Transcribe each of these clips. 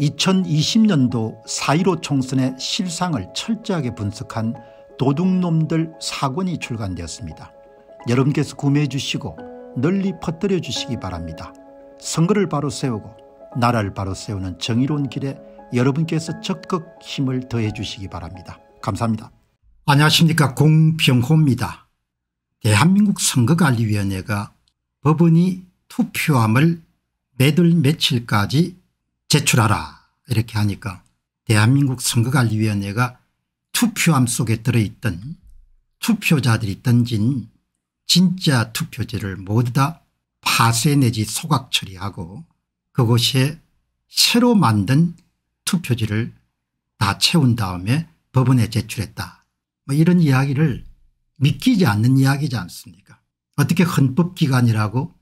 2020년도 4.15 총선의 실상을 철저하게 분석한 도둑놈들 사권이 출간되었습니다. 여러분께서 구매해 주시고 널리 퍼뜨려 주시기 바랍니다. 선거를 바로 세우고 나라를 바로 세우는 정의로운 길에 여러분께서 적극 힘을 더해 주시기 바랍니다. 감사합니다. 안녕하십니까 공병호입니다. 대한민국 선거관리위원회가 법원이 투표함을 매달 며칠까지 제출하라 이렇게 하니까 대한민국 선거관리위원회가 투표함 속에 들어있던 투표자들이 던진 진짜 투표지를 모두 다 파쇄 내지 소각 처리하고 그곳에 새로 만든 투표지를 다 채운 다음에 법원에 제출했다. 뭐 이런 이야기를 믿기지 않는 이야기지 않습니까 어떻게 헌법기관이라고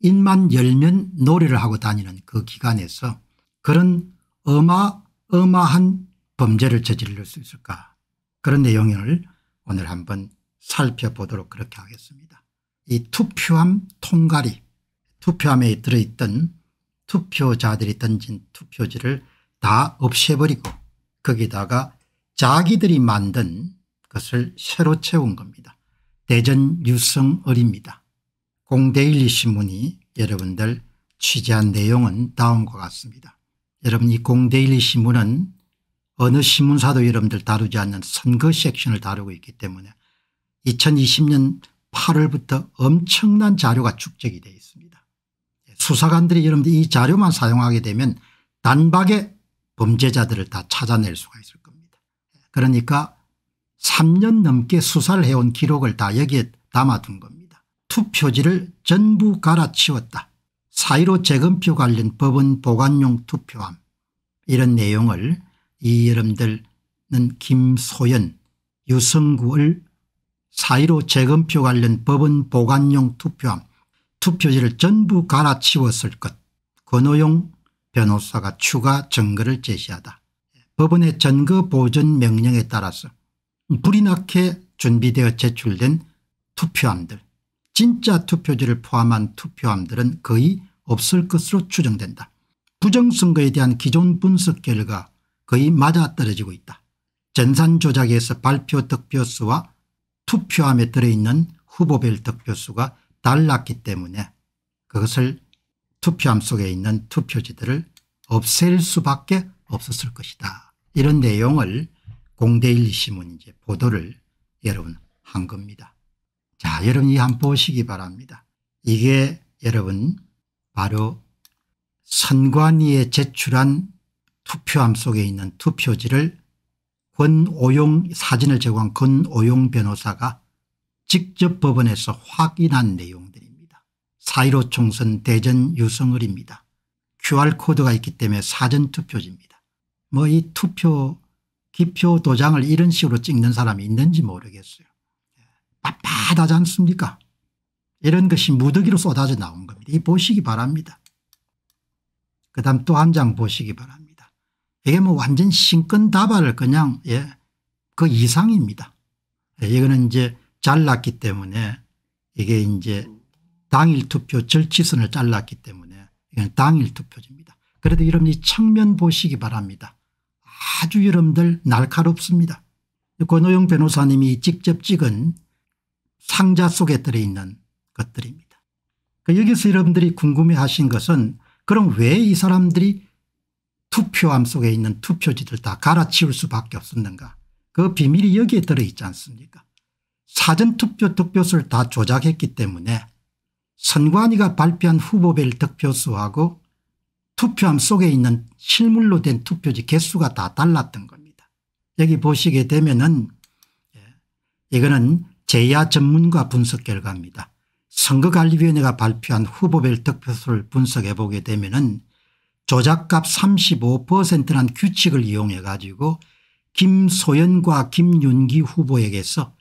입만 열면 노래를 하고 다니는 그 기관에서 그런 어마 어마한 범죄를 저지를 수 있을까 그런 내용을 오늘 한번 살펴보도록 그렇게 하겠습니다. 이 투표함 통가리 투표함에 들어있던 투표자들이 던진 투표지를 다 없애버리고 거기다가 자기들이 만든 것을 새로 채운 겁니다. 대전 유성을입니다. 공대일리 신문이 여러분들 취재한 내용은 다음과 같습니다. 여러분 이 공데일리 신문은 어느 신문사도 여러분들 다루지 않는 선거 섹션을 다루고 있기 때문에 2020년 8월부터 엄청난 자료가 축적이 되어 있습니다. 수사관들이 여러분들 이 자료만 사용하게 되면 단박에 범죄자들을 다 찾아낼 수가 있을 겁니다. 그러니까 3년 넘게 수사를 해온 기록을 다 여기에 담아둔 겁니다. 투표지를 전부 갈아치웠다. 사1로 재검표 관련 법원 보관용 투표함 이런 내용을 이 여러분들은 김소연 유성구을 사1로 재검표 관련 법원 보관용 투표함 투표지를 전부 갈아치웠을 것 권호용 그 변호사가 추가 증거를 제시하다. 법원의 전거 보전 명령에 따라서 불이 나게 준비되어 제출된 투표함들 진짜 투표지를 포함한 투표함들은 거의 없을 것으로 추정된다. 부정선거에 대한 기존 분석 결과 거의 맞아떨어지고 있다. 전산 조작에서 발표 득표수와 투표함에 들어있는 후보별 득표수가 달랐기 때문에 그것을 투표함 속에 있는 투표지들을 없앨 수밖에 없었을 것이다. 이런 내용을 공대일신문 이제 보도를 여러분 한 겁니다. 자 여러분 이한 보시기 바랍니다. 이게 여러분 바로 선관위에 제출한 투표함 속에 있는 투표지를 권오용 사진을 제공한 권오용 변호사가 직접 법원에서 확인한 내용들입니다. 4.15 총선 대전 유성을입니다. QR코드가 있기 때문에 사전투표지입니다. 뭐 이 투표 기표 도장을 이런 식으로 찍는 사람이 있는지 모르겠어요. 빳빳하지 않습니까 이런 것이 무더기로 쏟아져 나온 겁니다. 이 보시기 바랍니다. 그 다음 또 한 장 보시기 바랍니다. 이게 뭐 완전 신건다발 을 그냥 예, 그 이상입니다. 예, 이거는 이제 잘랐기 때문에 이게 이제 당일 투표 절치선을 잘랐기 때문에 이건 당일 투표입니다. 그래도 여러분 이 청면 보시기 바랍니다. 아주 여러분들 날카롭습니다. 권호영 변호사님이 직접 찍은 상자 속에 들어있는 것들입니다. 그러니까 여기서 여러분들이 궁금해하신 것은 그럼 왜 이 사람들이 투표함 속에 있는 투표지들 다 갈아치울 수밖에 없었는가 그 비밀이 여기에 들어있지 않습니까 사전투표 득표수를 다 조작했기 때문에 선관위가 발표한 후보별 득표수하고 투표함 속에 있는 실물로 된 투표지 개수가 다 달랐던 겁니다. 여기 보시게 되면은 예, 이거는 제야 전문가 분석 결과입니다. 선거관리위원회가 발표한 후보별 득표수를 분석해 보게 되면 은 조작값 35%란 규칙을 이용해 가지고 김소연과 김윤기 후보에게서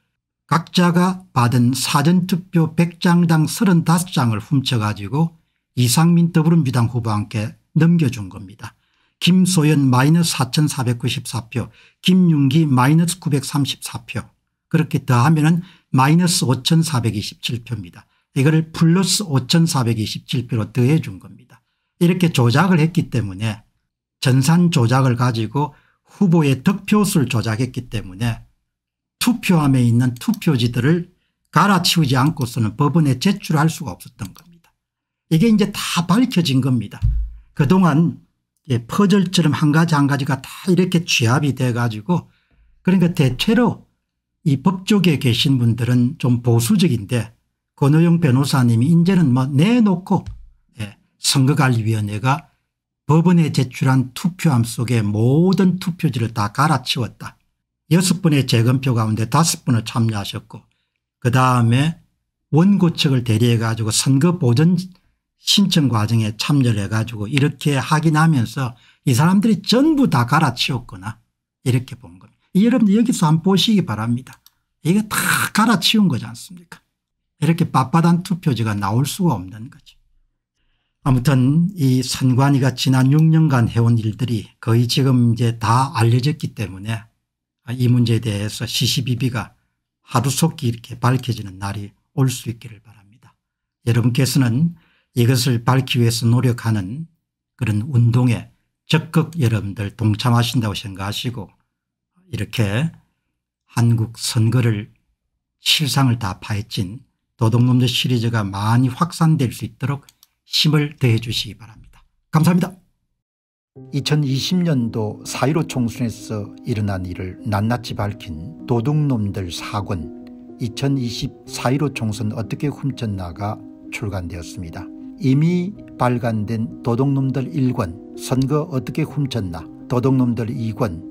각자가 받은 사전투표 100장당 35장을 훔쳐가지고 이상민 더불어민주당 후보와 함께 넘겨준 겁니다. 김소연 마이너스 4494표 김윤기 마이너스 934표 그렇게 더하면 은 마이너스 5427표입니다. 이거를 플러스 5427표로 더해 준 겁니다. 이렇게 조작을 했기 때문에 전산 조작을 가지고 후보의 득표수를 조작했기 때문에 투표함에 있는 투표지들을 갈아치우지 않고서는 법원에 제출할 수가 없었던 겁니다. 이게 이제 다 밝혀진 겁니다. 그동안 예, 퍼즐처럼 한 가지 한 가지가 다 이렇게 취합이 돼 가지고 그러니까 대체로 이 법조계에 계신 분들은 좀 보수적인데 권오영 변호사님이 이제는 뭐 내놓고 예, 선거관리위원회가 법원에 제출한 투표함 속에 모든 투표지를 다 갈아치웠다. 여섯 분의 재검표 가운데 다섯 분을 참여하셨고 그다음에 원고 측을 대리해 가지고 선거 보전 신청 과정에 참여를 해 가지고 이렇게 확인하면서 이 사람들이 전부 다 갈아치웠구나 이렇게 본 겁니다. 여러분들 여기서 한번 보시기 바랍니다. 이게 다 갈아치운 거지 않습니까 이렇게 빳빳한 투표지가 나올 수가 없는 거죠. 아무튼 이 선관위가 지난 6년간 해온 일들이 거의 지금 이제 다 알려졌기 때문에 이 문제에 대해서 시시비비가 하루속히 이렇게 밝혀지는 날이 올 수 있기를 바랍니다. 여러분께서는 이것을 밝히 위해서 노력하는 그런 운동에 적극 여러분들 동참하신다고 생각하시고 이렇게 한국 선거를 실상을 다 파헤친 도둑놈들 시리즈가 많이 확산될 수 있도록 힘을 더해 주시기 바랍니다. 감사합니다. 2020년도 4.15 총선에서 일어난 일을 낱낱이 밝힌 도둑놈들 4권 2020 4.15 총선 어떻게 훔쳤나가 출간되었습니다. 이미 발간된 도둑놈들 1권 선거 어떻게 훔쳤나 도둑놈들 2권